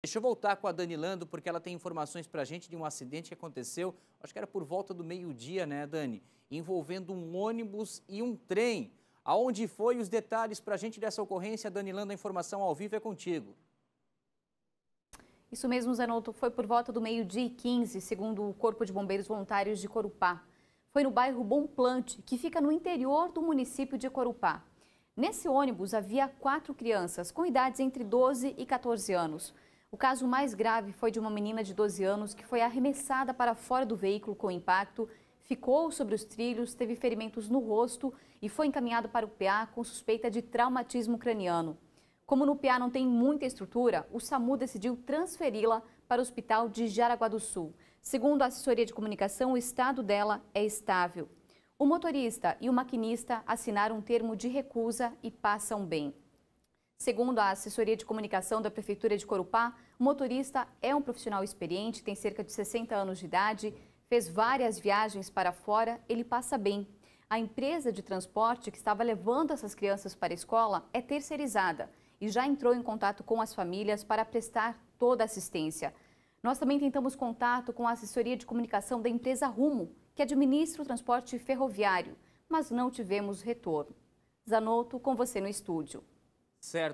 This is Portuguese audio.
Deixa eu voltar com a Dani Lando, porque ela tem informações para a gente de um acidente que aconteceu, acho que era por volta do meio-dia, né, Dani? Envolvendo um ônibus e um trem. Aonde foi os detalhes para a gente dessa ocorrência, Dani Lando? A informação ao vivo é contigo. Isso mesmo, Zanotto. Foi por volta do meio-dia e 15, segundo o Corpo de Bombeiros Voluntários de Corupá. Foi no bairro Bom Plante, que fica no interior do município de Corupá. Nesse ônibus havia quatro crianças com idades entre 12 e 14 anos. O caso mais grave foi de uma menina de 12 anos que foi arremessada para fora do veículo com impacto, ficou sobre os trilhos, teve ferimentos no rosto e foi encaminhado para o PA com suspeita de traumatismo craniano. Como no PA não tem muita estrutura, o SAMU decidiu transferi-la para o hospital de Jaraguá do Sul. Segundo a assessoria de comunicação, o estado dela é estável. O motorista e o maquinista assinaram um termo de recusa e passam bem. Segundo a assessoria de comunicação da Prefeitura de Corupá, o motorista é um profissional experiente, tem cerca de 60 anos de idade, fez várias viagens para fora, ele passa bem. A empresa de transporte que estava levando essas crianças para a escola é terceirizada e já entrou em contato com as famílias para prestar toda a assistência. Nós também tentamos contato com a assessoria de comunicação da empresa Rumo, que administra o transporte ferroviário, mas não tivemos retorno. Zanotto, com você no estúdio certo